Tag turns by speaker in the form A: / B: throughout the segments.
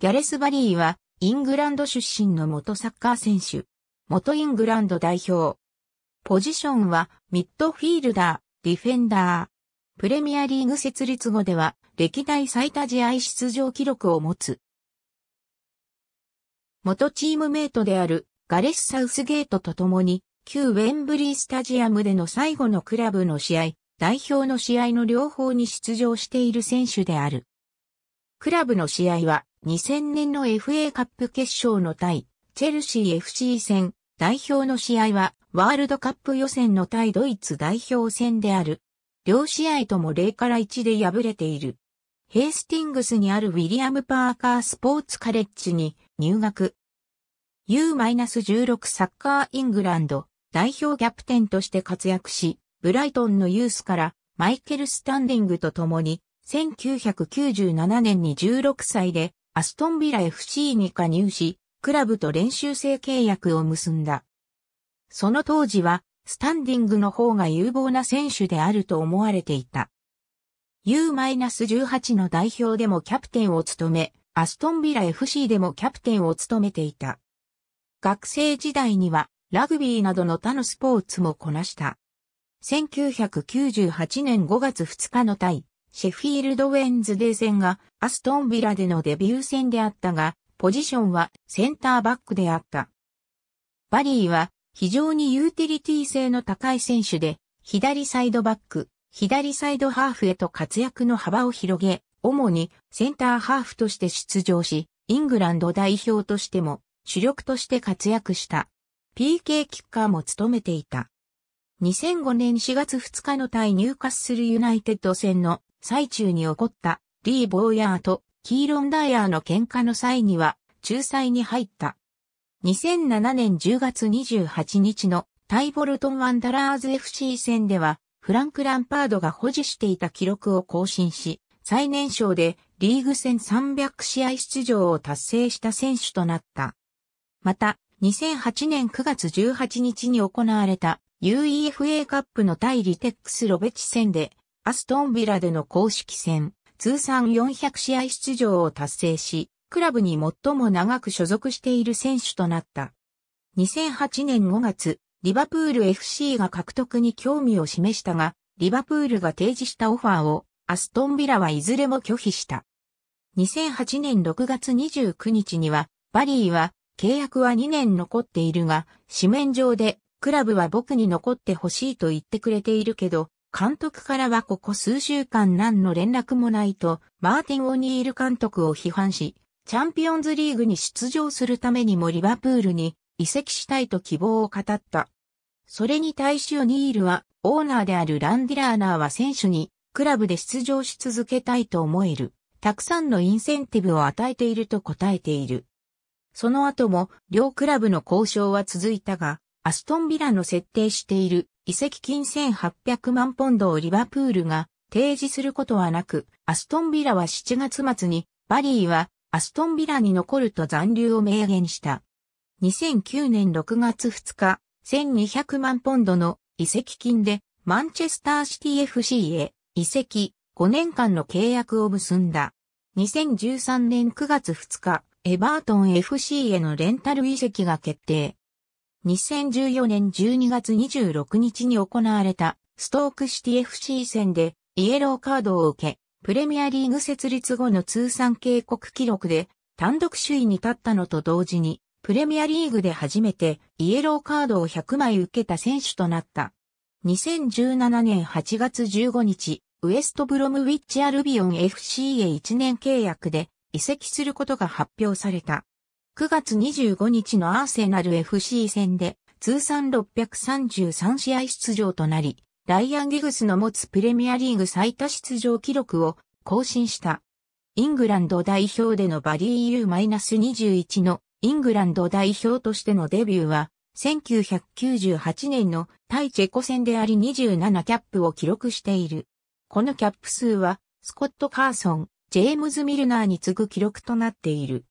A: ギャレス・バリーは、イングランド出身の元サッカー選手。元イングランド代表。ポジションは、ミッドフィールダー、ディフェンダー。プレミアリーグ設立後では、歴代最多試合出場記録を持つ。元チームメイトである、ガレス・サウスゲートと共に、旧ウェンブリースタジアムでの最後のクラブの試合、代表の試合の両方に出場している選手である。クラブの試合は、2000年の FA カップ決勝の対、チェルシー FC 戦、代表の試合は、ワールドカップ予選の対ドイツ代表戦である。両試合とも0から1で敗れている。ヘイスティングスにあるウィリアム・パーカースポーツカレッジに入学。U-16 サッカーイングランド代表キャプテンとして活躍し、ブライトンのユースからマイケル・スタンディングと共に1997年に16歳でアストンビラ FC に加入し、クラブと練習生契約を結んだ。その当時は、スタンディングの方が有望な選手であると思われていた。U-18 の代表でもキャプテンを務め、アストンビラ FC でもキャプテンを務めていた。学生時代にはラグビーなどの他のスポーツもこなした。1998年5月2日の対シェフィールド・ウェンズデー戦がアストンビラでのデビュー戦であったが、ポジションはセンターバックであった。バリーは非常にユーティリティ性の高い選手で、左サイドバック、左サイドハーフへと活躍の幅を広げ、主にセンターハーフとして出場し、イングランド代表としても主力として活躍した。PK キッカーも務めていた。2005年4月2日の対入滑するユナイテッド戦の最中に起こったリー・ボーヤーとキーロン・ダイヤーの喧嘩の際には仲裁に入った。2007年10月28日のタイ・ボルトン・ワンダラーズ FC 戦ではフランク・ランパードが保持していた記録を更新し、最年少でリーグ戦300試合出場を達成した選手となった。また、2008年9月18日に行われた UEFA カップの対リテックスロベチ戦で、アストンビラでの公式戦、通算400試合出場を達成し、クラブに最も長く所属している選手となった。2008年5月、リバプール FC が獲得に興味を示したが、リバプールが提示したオファーを、アストンビラはいずれも拒否した。2008年6月29日には、バリーは、契約は2年残っているが、紙面上でクラブは僕に残ってほしいと言ってくれているけど、監督からはここ数週間何の連絡もないと、マーティン・オニール監督を批判し、チャンピオンズリーグに出場するためにもリバプールに移籍したいと希望を語った。それに対しオニールは、オーナーであるランディラーナーは選手に、クラブで出場し続けたいと思える。たくさんのインセンティブを与えていると答えている。その後も両クラブの交渉は続いたが、アストンビラの設定している遺跡金1800万ポンドをリバプールが提示することはなく、アストンビラは7月末に、バリーはアストンビラに残ると残留を明言した。2009年6月2日、1200万ポンドの遺跡金でマンチェスターシティ FC へ遺跡5年間の契約を結んだ。2013年9月2日、エバートン FC へのレンタル遺跡が決定。2014年12月26日に行われたストークシティ FC 戦でイエローカードを受け、プレミアリーグ設立後の通算警告記録で単独首位に立ったのと同時に、プレミアリーグで初めてイエローカードを100枚受けた選手となった。2017年8月15日、ウエストブロムウィッチアルビオン FC へ1年契約で移籍することが発表された。9月25日のアーセナル FC 戦で通算633試合出場となり、ライアン・ギグスの持つプレミアリーグ最多出場記録を更新した。イングランド代表でのバリー EU-21 のイングランド代表としてのデビューは、1998年の対チェコ戦であり27キャップを記録している。このキャップ数は、スコット・カーソン、ジェームズ・ミルナーに次ぐ記録となっている。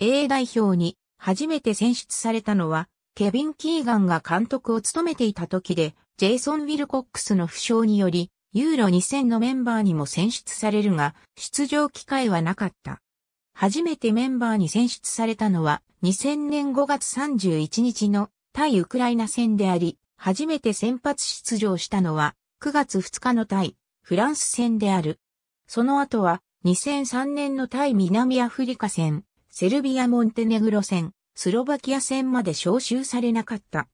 A: A 代表に初めて選出されたのは、ケビン・キーガンが監督を務めていた時で、ジェイソン・ウィルコックスの負傷により、ユーロ2000のメンバーにも選出されるが、出場機会はなかった。初めてメンバーに選出されたのは、2000年5月31日の対ウクライナ戦であり、初めて先発出場したのは、9月2日の対フランス戦である。その後は、2003年の対南アフリカ戦、セルビア・モンテネグロ戦、スロバキア戦まで招集されなかった。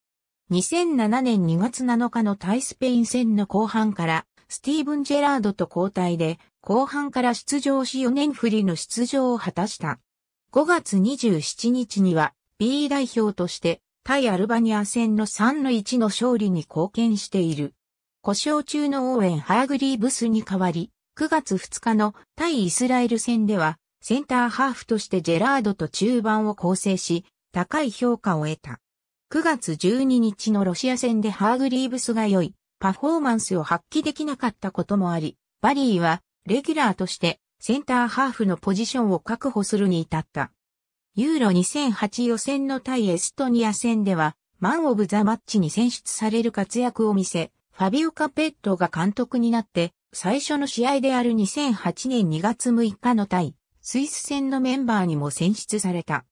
A: 2007年2月7日の対スペイン戦の後半から、スティーブン・ジェラードと交代で、後半から出場し4年振りの出場を果たした。5月27日には B 代表として対アルバニア戦の3の1の勝利に貢献している。故障中の応援ハーグリーブスに代わり、9月2日の対イスラエル戦ではセンターハーフとしてジェラードと中盤を構成し、高い評価を得た。9月12日のロシア戦でハーグリーブスが良いパフォーマンスを発揮できなかったこともあり、バリーはレギュラーとしてセンターハーフのポジションを確保するに至った。ユーロ2008予選の対エストニア戦では、マン・オブ・ザ・マッチに選出される活躍を見せ、ファビオ・カペットが監督になって、最初の試合である2008年2月6日の対スイス戦のメンバーにも選出された。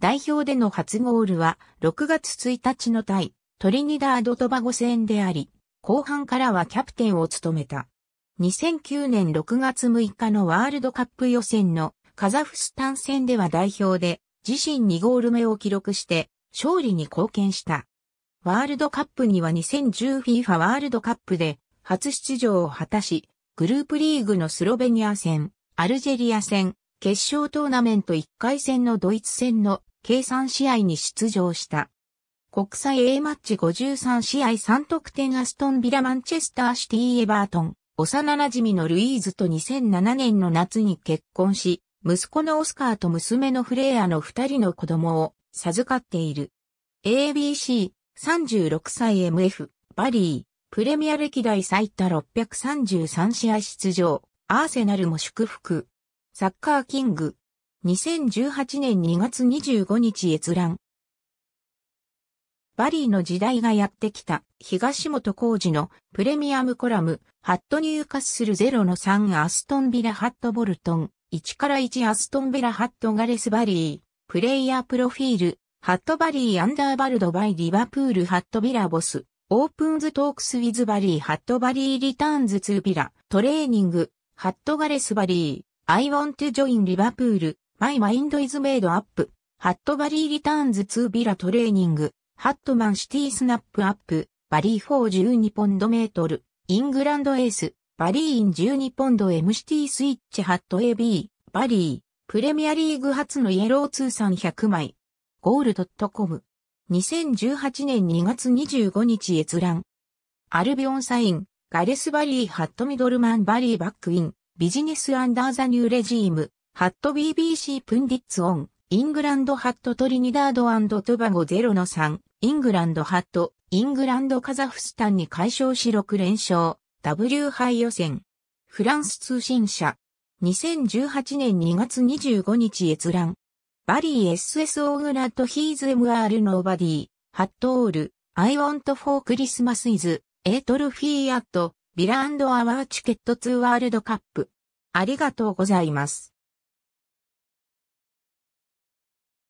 A: 代表での初ゴールは6月1日の対トリニダード・トバゴ戦であり、後半からはキャプテンを務めた。2009年6月6日のワールドカップ予選のカザフスタン戦では代表で自身2ゴール目を記録して勝利に貢献した。ワールドカップには 2010FIFA ワールドカップで初出場を果たし、グループリーグのスロベニア戦、アルジェリア戦、決勝トーナメント1回戦のドイツ戦の計算試合に出場した。国際 A マッチ53試合3得点アストンビラマンチェスターシティエバートン、幼馴染のルイーズと2007年の夏に結婚し、息子のオスカーと娘のフレアの2人の子供を授かっている。ABC、36歳 MF、バリー、プレミア歴代最多633試合出場、アーセナルも祝福。サッカーキング。2018年2月25日閲覧。バリーの時代がやってきた、東本浩二のプレミアムコラム、ハットニューカッスルロの3アストンビラハットボルトン、1から1アストンビラハットガレスバリー、プレイヤープロフィール、ハットバリーアンダーバルドバイリバプールハットビラボス、オープンズトークスウィズバリーハットバリーリターンズツービラ、トレーニング、ハットガレスバリー、I want to join Liverpool. My mind is made up. ハットバリーリターンズ2ビラトレーニング。ハットマンシティスナップアップ。バリー4 12ポンドメートル。イングランドエース。バリーイン12ポンド m シティスイッチハット AB。バリー。プレミアリーグ初のイエロー通算100枚。ゴールドットコム。2018年2月25日閲覧。アルビオンサイン。ガレスバリーハットミドルマンバリーバックイン。ビジネスアンダーザニューレジーム、ハット BBC プンディッツオン、イングランドハットトリニダードトバゴゼロの3、イングランドハット、イングランドカザフスタンに解消し6連勝、W 杯予選。フランス通信社。2018年2月25日閲覧。バリー SSO グラッドヒーズ MR ノーバディ、ハットオール、アイワントフォークリスマスイズ、エートルフィーアット、ビラアワーチケット2ワールドカップ。ありがとうございます。